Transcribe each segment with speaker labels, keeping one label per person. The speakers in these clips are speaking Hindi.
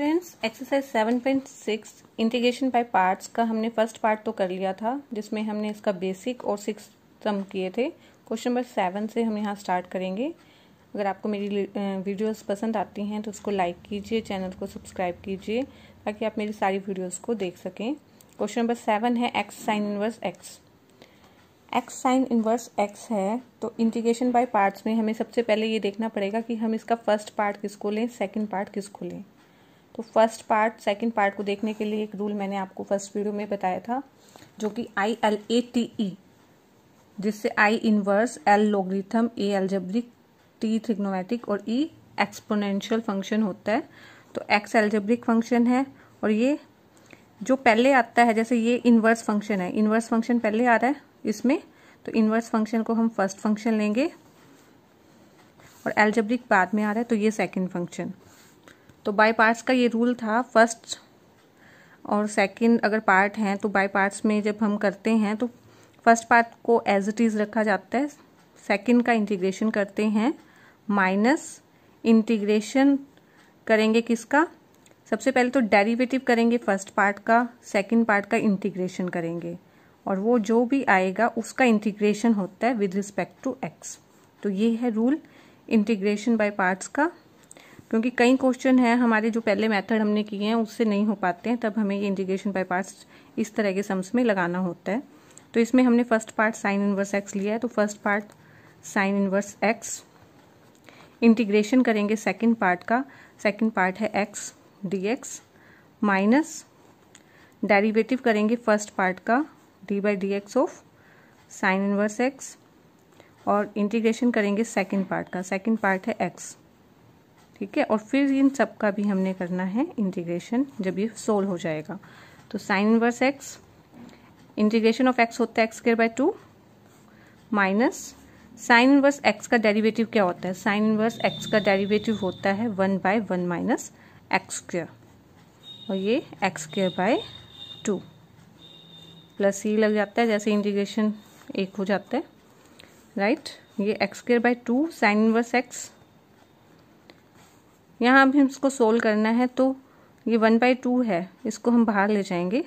Speaker 1: Friends exercise seven point six integration by parts का हमने फर्स्ट पार्ट तो कर लिया था जिसमें हमने इसका बेसिक और सिक्स सम किए थे क्वेश्चन नंबर सेवन से हम यहाँ स्टार्ट करेंगे अगर आपको मेरी वीडियोस पसंद आती हैं तो उसको लाइक कीजिए चैनल को सब्सक्राइब कीजिए ताकि आप मेरी सारी वीडियोज़ को देख सकें क्वेश्चन नंबर सेवन है x sine inverse x x sine inverse x है तो इंटीग्रेशन बाय पार्ट्स में हमें सबसे पहले ये देखना पड़ेगा कि हम इसका फर्स्ट पार्ट किसको लें सेकंड पार्ट किसको लें तो फर्स्ट पार्ट सेकंड पार्ट को देखने के लिए एक रूल मैंने आपको फर्स्ट वीडियो में बताया था जो कि I L A T E जिससे I inverse L logarithm A algebraic T trigonometric और ई एक्सपोनेंशियल फंक्शन होता है तो एक्स एल्जेब्रिक फंक्शन है और ये जो पहले आता है जैसे ये इन्वर्स फंक्शन है इन्वर्स फंक्शन पहले आ रहा है इसमें तो इन्वर्स फंक्शन को हम फर्स्ट फंक्शन लेंगे और एल्जेब्रिक बाद में आ रहा है तो ये सेकंड फंक्शन तो बाई पार्ट्स का ये रूल था फर्स्ट और सेकंड अगर पार्ट हैं तो बाई पार्ट्स में जब हम करते हैं तो फर्स्ट पार्ट को एज इट इज़ रखा जाता है सेकंड का इंटीग्रेशन करते हैं माइनस इंटीग्रेशन करेंगे किसका सबसे पहले तो डेरिवेटिव करेंगे फर्स्ट पार्ट का सेकंड पार्ट का इंटीग्रेशन करेंगे और वो जो भी आएगा उसका इंटीग्रेशन होता है विद रिस्पेक्ट टू एक्स तो ये है रूल इंटीग्रेशन बाई पार्ट्स का क्योंकि कई क्वेश्चन हैं हमारे जो पहले मेथड हमने किए हैं उससे नहीं हो पाते हैं तब हमें ये इंटीग्रेशन बाई पार्ट्स इस तरह के सम्स में लगाना होता है तो इसमें हमने first part sine inverse x लिया है तो first part sine inverse x integration करेंगे सेकेंड पार्ट का सेकेंड पार्ट है x D x minus derivative करेंगे फर्स्ट पार्ट का d by d x of sine inverse x और इंटीग्रेशन करेंगे सेकेंड पार्ट का सेकेंड पार्ट है एक्स ठीक है और फिर इन सब का भी हमने करना है इंटीग्रेशन जब ये सोल्व हो जाएगा तो sine inverse x integration of X होता है X square by two minus sine inverse x का डेरिवेटिव क्या होता है साइन इनवर्स एक्स का डेरिवेटिव होता है one by one minus X square और ये X square by two plus C लग जाता है जैसे इंटीग्रेशन एक हो जाता है राइट right? ये X square by two sine inverse X यहाँ अभी हम इसको सोल्व करना है तो ये वन बाई टू है इसको हम बाहर ले जाएंगे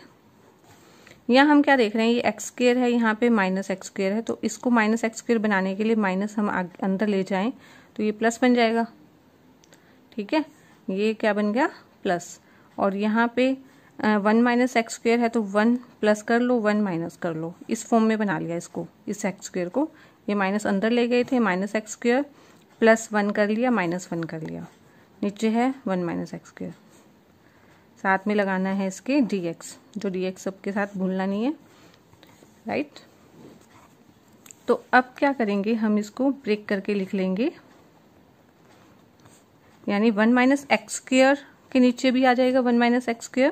Speaker 1: यहाँ हम क्या देख रहे हैं ये एक्स स्क्र है यहाँ पे माइनस एक्स स्क्र है तो इसको माइनस एक्स स्क्र बनाने के लिए माइनस हम अंदर ले जाएं तो ये प्लस बन जाएगा ठीक है ये क्या बन गया प्लस और यहाँ पे वन माइनस एक्स स्क्र है तो वन प्लस कर लो वन माइनस कर लो इस फॉर्म में बना लिया इसको इस एक्स स्क्र को ये माइनस अंदर ले गए थे minus X square plus one कर लिया माइनस वन कर लिया नीचे है वन माइनस एक्स स्क्वेयर साथ में लगाना है इसके डी एक्स जो डी एक्स सबके साथ भूलना नहीं है राइट तो अब क्या करेंगे हम इसको ब्रेक करके लिख लेंगे यानी वन माइनस एक्स स्क्र के नीचे भी आ जाएगा वन माइनस एक्स स्क्र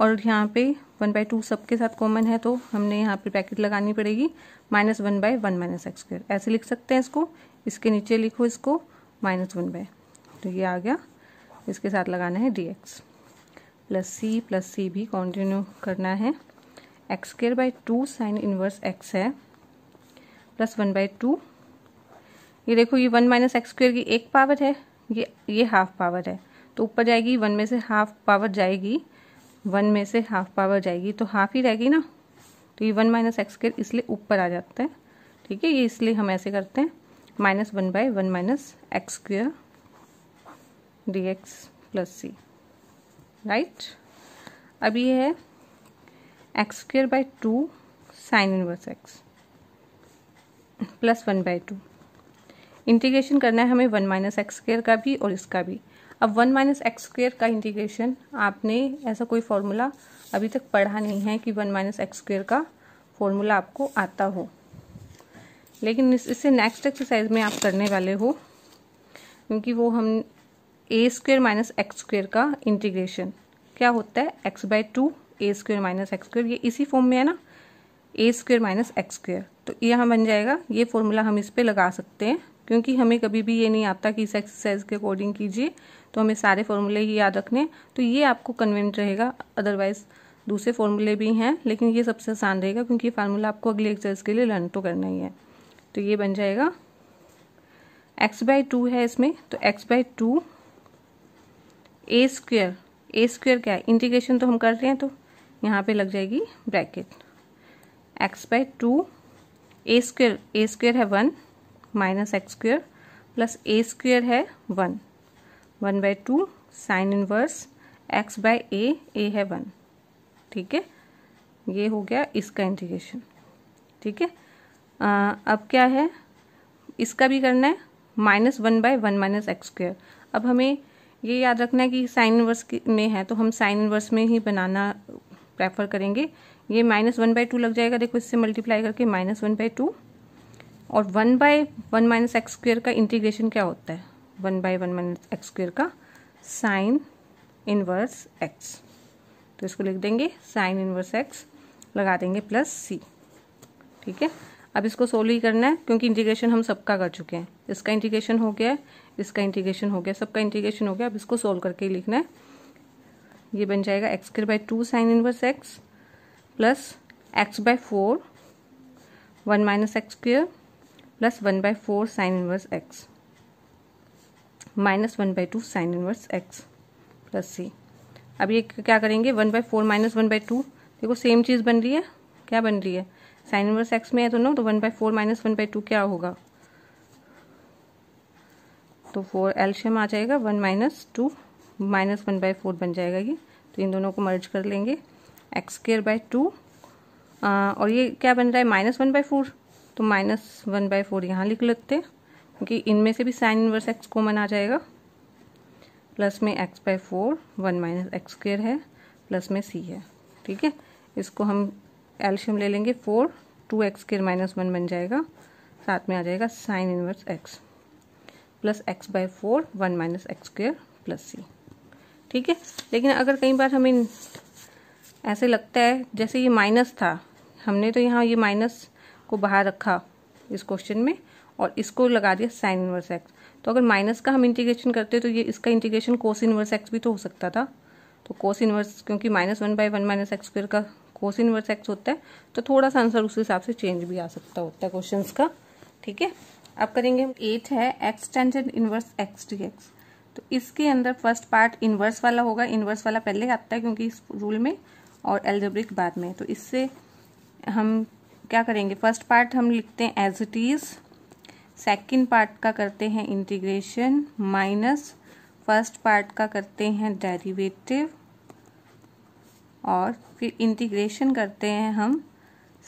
Speaker 1: और यहाँ पे वन बाई टू सबके साथ कॉमन है तो हमने यहाँ पे पैकेट लगानी पड़ेगी minus one by one minus X square ऐसे लिख सकते हैं इसको इसके नीचे लिखो इसको माइनस वन बाय तो ये आ गया इसके साथ लगाना है D X plus C plus C भी कंटिन्यू करना है X square by two sine inverse x है प्लस वन बाई टू ये देखो ये वन माइनस एक्स स्क्वेयर की एक पावर है ये ये हाफ पावर है तो ऊपर जाएगी वन में से हाफ पावर जाएगी वन में से हाफ पावर जाएगी तो हाफ ही रहेगी ना तो ये वन माइनस एक्स स्क्र इसलिए ऊपर आ जाता है ठीक है ये इसलिए हम ऐसे करते हैं minus one by one minus X square D X plus C right अब ये है X square by two sine inverse X plus one by two integration करना है हमें वन माइनस एक्स स्क्र का भी और इसका भी अब वन माइनस एक्स स्क्र का इंटीग्रेशन आपने ऐसा कोई फॉर्मूला अभी तक पढ़ा नहीं है कि वन माइनस एक्स स्क्र का फॉर्मूला आपको आता हो लेकिन इस, इससे नेक्स्ट एक्सरसाइज में आप करने वाले हो क्योंकि वो हम A square minus x square का इंटीग्रेशन क्या होता है X by two A square minus x square ये इसी फॉर्म में है ना A square minus x square तो ये बन जाएगा ये फॉर्मूला हम इस पर लगा सकते हैं क्योंकि हमें कभी भी ये नहीं आता कि इस एक्सरसाइज के अकॉर्डिंग कीजिए तो हमें सारे फॉर्मूले ही याद रखने तो ये आपको कन्वेंट रहेगा अदरवाइज दूसरे फॉर्मूले भी हैं लेकिन ये सबसे आसान रहेगा क्योंकि ये फार्मूला आपको अगले एक्सरसाइज के लिए लर्न तो करना ही है तो ये बन जाएगा एक्स बाय टू है इसमें तो X by two A square A square क्या है इंटीग्रेशन तो हम कर रहे हैं तो यहाँ पे लग जाएगी bracket X by two A square A square है one minus x square plus A square है one one by two sine inverse X by A A है वन ठीक है ये हो गया इसका इंटीग्रेशन ठीक है अब क्या है इसका भी करना है minus one by one minus x square अब हमें ये याद रखना है कि साइन इनवर्स में है तो हम साइन इनवर्स में ही बनाना प्रेफर करेंगे ये माइनस वन बाई टू लग जाएगा देखो इससे मल्टीप्लाई करके माइनस वन बाई टू और one by one minus x square का इंटीग्रेशन क्या होता है one by one minus x square का साइन इनवर्स एक्स तो इसको लिख देंगे साइन इनवर्स एक्स लगा देंगे प्लस सी ठीक है अब इसको सोल्व ही करना है क्योंकि इंटीग्रेशन हम सबका कर चुके हैं इसका इंटीग्रेशन हो गया इसका इंटीग्रेशन हो गया सबका इंटीग्रेशन हो गया अब इसको सोल्व करके ही लिखना है ये बन जाएगा X square by two sine inverse X plus X by four one minus X square plus one by four sine inverse X minus one by two sine inverse X plus C अब ये क्या करेंगे one by four minus one by two देखो सेम चीज़ बन रही है क्या बन रही है साइन इनवर्स एक्स में है दोनों तो one by four minus one by two क्या होगा तो फोर एल्शियम आ जाएगा one minus two minus one by four बन जाएगा ये तो इन दोनों को मर्ज कर लेंगे एक्स स्केयर बाई टू और ये क्या बन रहा है माइनस वन बाई फोर तो माइनस वन बाई फोर यहाँ लिख लेते हैं क्योंकि इनमें से भी साइन इनवर्स एक्स कॉमन आ जाएगा प्लस में X by four one minus X square है प्लस में सी है ठीक है इसको हम कैल्शियम ले लेंगे फोर टू एक्स के माइनस वन बन जाएगा साथ में आ जाएगा sine inverse X plus X by four one minus X square plus C ठीक है लेकिन अगर कई बार हमें ऐसे लगता है जैसे ये माइनस था हमने तो यहाँ ये माइनस को बाहर रखा इस क्वेश्चन में और इसको लगा दिया साइन इनवर्स एक्स तो अगर माइनस का हम इंटीग्रेशन करते तो ये इसका इंटीग्रेशन कोस इनवर्स एक्स भी तो हो सकता था तो कोस इनवर्स क्योंकि minus one by one minus X square का कोस इनवर्स एक्स होता है तो थोड़ा सा आंसर उस हिसाब से चेंज भी आ सकता होता है क्वेश्चन का ठीक है अब करेंगे हम एट है X tangent inverse X D X तो इसके अंदर फर्स्ट पार्ट इनवर्स वाला होगा इनवर्स वाला पहले आता है क्योंकि इस रूल में और एल्जेब्रिक बाद में तो इससे हम क्या करेंगे फर्स्ट पार्ट हम लिखते हैं as it is second part का करते हैं इंटीग्रेशन माइनस फर्स्ट पार्ट का करते हैं डेरिवेटिव और फिर इंटीग्रेशन करते हैं हम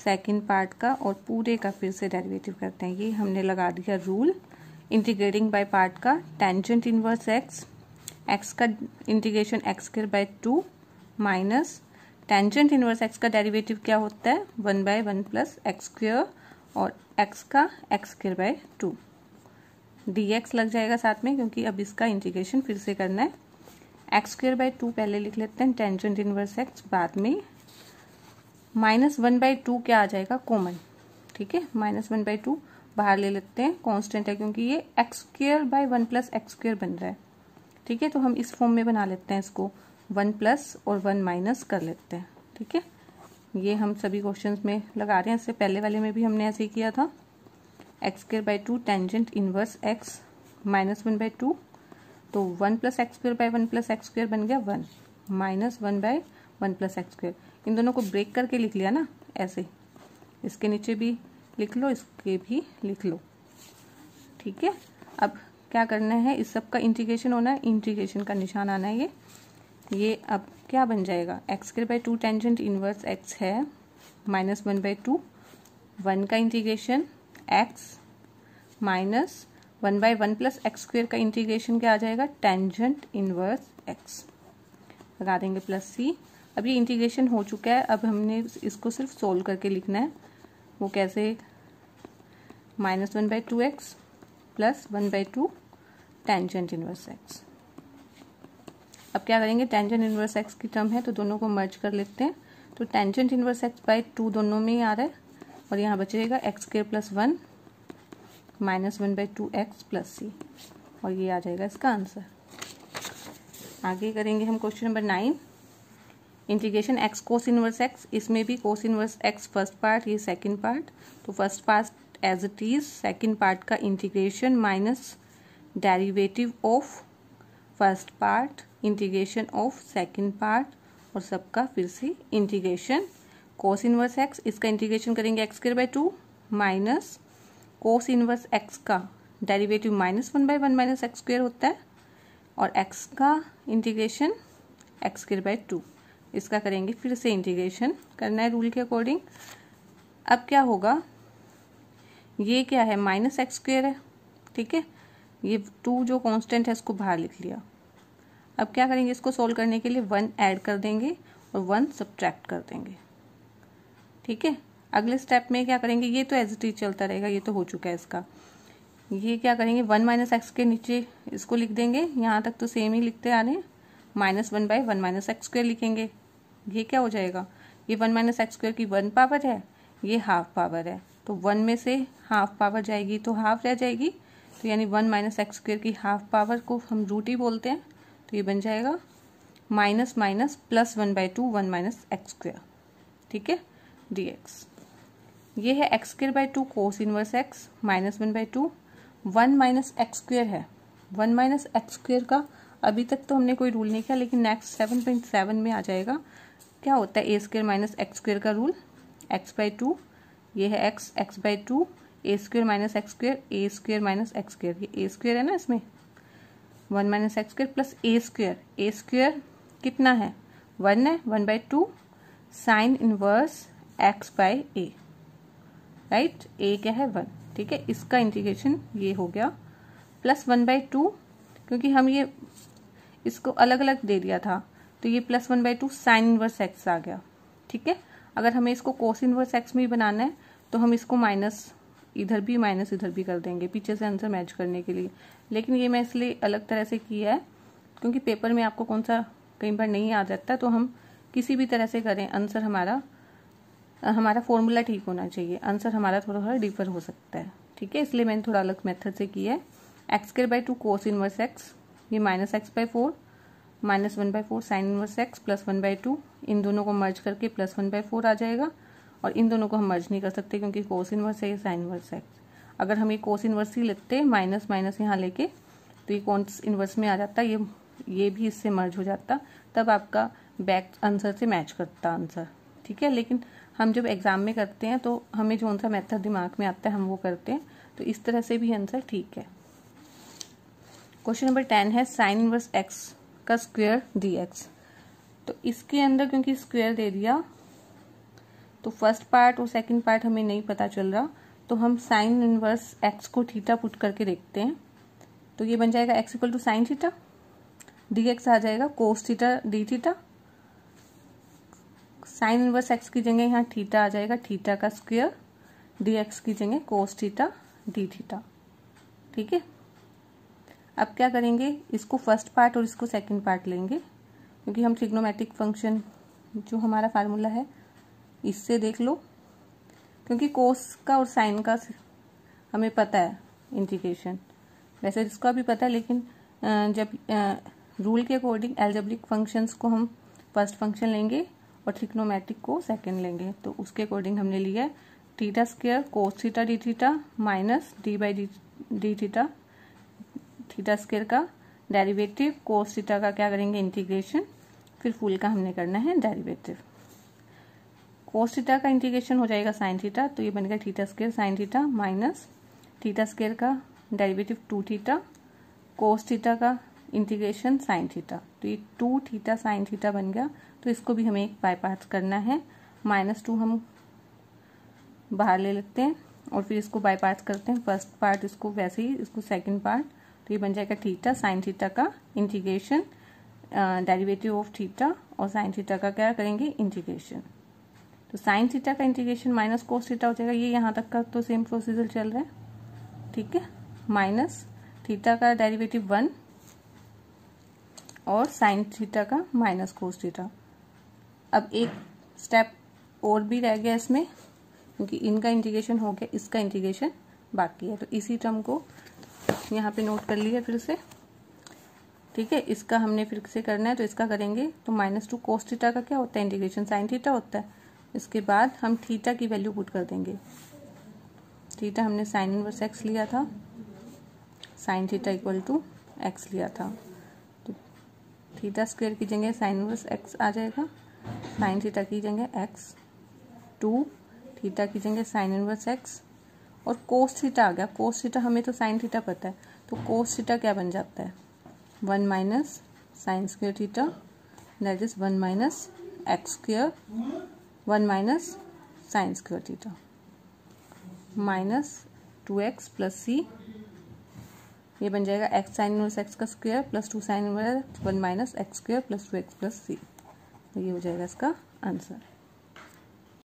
Speaker 1: सेकंड पार्ट का और पूरे का फिर से डेरिवेटिव करते हैं ये हमने लगा दिया रूल इंटीग्रेटिंग बाय पार्ट का टेंजेंट इनवर्स एक्स एक्स का integration X square by two minus tangent inverse x का डेरिवेटिव क्या होता है one by one plus X square और एक्स का X square by two D X लग जाएगा साथ में क्योंकि अब इसका इंटीग्रेशन फिर से करना है एक्स स्क्र बाई टू पहले लिख लेते हैं टेंजेंट इनवर्स एक्स बाद में माइनस वन बाई टू क्या आ जाएगा कॉमन ठीक है माइनस वन बाई टू बाहर ले लेते हैं कांस्टेंट है क्योंकि ये X square by one plus X square बन रहा है ठीक है तो हम इस फॉर्म में बना लेते हैं इसको वन प्लस और वन माइनस कर लेते हैं ठीक है ये हम सभी क्वेश्चन में लगा रहे हैं इससे पहले वाले में भी हमने ऐसे ही किया था X square by two tangent inverse X minus one by two तो one plus X square by one plus X square बन गया one minus one by one plus X square इन दोनों को ब्रेक करके लिख लिया ना ऐसे इसके नीचे भी लिख लो इसके भी लिख लो ठीक है अब क्या करना है इस सब का इंटीग्रेशन होना है इंटीग्रेशन का निशान आना है ये ये अब क्या बन जाएगा X square by two tangent inverse x है minus one by two one का integration X minus one by one plus X square का इंटीग्रेशन क्या आ जाएगा टेंजेंट इनवर्स एक्स लगा देंगे प्लस सी अब ये इंटीग्रेशन हो चुका है अब हमने इसको सिर्फ सोल्व करके लिखना है वो कैसे minus one by two x plus one by two tangent inverse X अब क्या करेंगे टेंजेंट इनवर्स एक्स की टर्म है तो दोनों को मर्ज कर लेते हैं तो tangent inverse X by two दोनों में ही आ रहा है और यहाँ बचेगा X square plus one minus one by two x plus C और ये आ जाएगा इसका आंसर आगे करेंगे हम question number nine integration X cos inverse X इसमें भी cos inverse X first part ये सेकंड पार्ट तो first part as it is second part का integration minus derivative of first part integration of second part और सबका फिर से इंटीग्रेशन कोस इनवर्स एक्स इसका इंटीग्रेशन करेंगे X square by two minus cos inverse x का derivative minus one by one minus x square होता है और एक्स का integration X square by two इसका करेंगे फिर से इंटीग्रेशन करना है रूल के अकॉर्डिंग अब क्या होगा ये क्या है माइनस एक्स स्क्वेयर है ठीक है ये टू जो कांस्टेंट है इसको बाहर लिख लिया अब क्या करेंगे इसको सोल्व करने के लिए वन ऐड कर देंगे और वन सब्ट्रैक्ट कर देंगे ठीक है अगले स्टेप में क्या करेंगे ये तो एज इट इज चलता रहेगा ये तो हो चुका है इसका ये क्या करेंगे वन माइनस एक्स के नीचे इसको लिख देंगे यहाँ तक तो सेम ही लिखते आ रहे हैं minus one by one minus x square लिखेंगे ये क्या हो जाएगा ये वन माइनस एक्स स्क्वेयर की वन पावर है ये हाफ पावर है तो वन में से हाफ पावर जाएगी तो हाफ रह जाएगी तो यानी वन माइनस एक्स स्क्वेयर की हाफ पावर को हम रूट ही बोलते हैं तो ये बन जाएगा minus minus plus one by two one minus x square ठीक है डी एक्स ये है X square by two cos inverse X minus one by two one minus X square है वन माइनस एक्स स्क्र का अभी तक तो हमने कोई रूल नहीं किया लेकिन नेक्स्ट सेवन पॉइंट सेवन में आ जाएगा क्या होता है A square minus X square का रूल एक्स बाई टू ये है X X by two A square minus X square A square minus X square ये ए स्क्र है ना इसमें one minus X square plus A square A square कितना है वन है one by two sine inverse X by A right A क्या है वन ठीक है इसका इंटीग्रेशन ये हो गया प्लस वन बाई टू क्योंकि हम ये इसको अलग अलग दे दिया था तो ये plus one by two sine inverse X आ गया ठीक है अगर हमें इसको कोस इनवर्स एक्स में ही बनाना है तो हम इसको माइनस इधर भी माइनस इधर भी कर देंगे पीछे से आंसर मैच करने के लिए लेकिन ये मैं इसलिए अलग तरह से किया है क्योंकि पेपर में आपको कौन सा कहीं बार नहीं आ जाता तो हम किसी भी तरह से करें आंसर हमारा हमारा फॉर्मूला ठीक होना चाहिए आंसर हमारा थोड़ा थोड़ा डिफर हो सकता है ठीक है इसलिए मैंने थोड़ा अलग मेथड से किया है X square by two cos inverse X ये minus X by four minus one by four sine inverse X plus one by two इन दोनों को मर्ज करके प्लस वन बाई फोर आ जाएगा और इन दोनों को हम मर्ज नहीं कर सकते क्योंकि कोस इनवर्स है ये साइन इनवर्स एक्स अगर हम ये कोस इनवर्स ही लेते माइनस माइनस यहाँ लेके तो ये कोस इनवर्स में आ जाता ये ये भी इससे मर्ज हो जाता तब आपका बैक आंसर से मैच करता आंसर ठीक है लेकिन हम जब एग्ज़ाम में करते हैं तो हमें जो सा मेथड दिमाग में आता है हम वो करते हैं तो इस तरह से भी आंसर ठीक है क्वेश्चन नंबर टेन है साइन इनवर्स एक्स का स्क्वेयर डी एक्स तो इसके अंदर क्योंकि स्क्वेयर दे दिया तो फर्स्ट पार्ट और सेकेंड पार्ट हमें नहीं पता चल रहा तो हम साइन इनवर्स एक्स को थीटा पुट करके देखते हैं तो ये बन जाएगा X equal to sine theta D X आ जाएगा cos theta D theta sine inverse X की जगह यहाँ थीटा आ जाएगा थीटा का स्क्वेयर डी एक्स की जगह कोस थीटा डी थीटा ठीक है अब क्या करेंगे इसको फर्स्ट पार्ट और इसको सेकंड पार्ट लेंगे क्योंकि हम ट्रिग्नोमेट्रिक फंक्शन जो हमारा फार्मूला है इससे देख लो क्योंकि कोस का और साइन का हमें पता है इंटीग्रेशन वैसे इसको भी पता है लेकिन जब रूल के अकॉर्डिंग एल्जेब्रिक फंक्शंस को हम फर्स्ट फंक्शन लेंगे और ट्रिक्नोमेट्रिक को सेकेंड लेंगे तो उसके अकॉर्डिंग हमने लिया है theta cos theta D theta minus D by D D theta theta square का डेरिवेटिव कोस थीटा का क्या करेंगे इंटीग्रेशन फिर फूल का हमने करना है डेरिवेटिव कोस थीटा का इंटीग्रेशन हो जाएगा साइन थीटा तो ये बनेगा theta square sine theta minus theta square का derivative two theta cos theta का इंटीग्रेशन साइन थीटा तो ये टू थीटा साइन थीटा बन गया तो इसको भी हमें एक बाई पार्ट करना है माइनस टू हम बाहर ले लेते हैं और फिर इसको बाई पार्ट करते हैं फर्स्ट पार्ट इसको वैसे ही इसको सेकंड पार्ट तो ये बन जाएगा थीटा साइन थीटा का इंटीग्रेशन डेरिवेटिव ऑफ थीटा और साइन थीटा का क्या करेंगे इंटीग्रेशन तो साइन थीटा का इंटीग्रेशन माइनस कोस थीटा हो जाएगा ये यहाँ तक का तो सेम प्रोसीजर चल रहा है ठीक है माइनस थीटा का डेरिवेटिव वन और साइन थीटा का माइनस कोस थीटा अब एक स्टेप और भी रह गया इसमें क्योंकि इनका इंटीग्रेशन हो गया इसका इंटीग्रेशन बाकी है तो इसी टर्म को यहाँ पे नोट कर लिया फिर से ठीक है इसका हमने फिर से करना है तो इसका करेंगे तो माइनस टू कोस थीटा का क्या होता है इंटीग्रेशन साइन थीटा होता है इसके बाद हम थीटा की वैल्यू पुट कर देंगे थीटा हमने साइन इनवर्स एक्स लिया था sine theta equal to x लिया था तो थीटा स्क्वेयर की जगह साइन इनवर्स एक्स आ जाएगा साइन थीटा की जगह एक्स टू थीटा की जगह साइन इनवर्स एक्स और कोस थीटा आ गया कोस थीटा हमें तो साइन थीटा पता है तो कोस थीटा क्या बन जाता है one minus sine square theta that is one minus x square one minus sine square theta minus two x plus c ये बन जाएगा एक्स साइन इनवर्स एक्स का square plus two sine inverse one minus x square plus two x plus c तो ये हो जाएगा इसका आंसर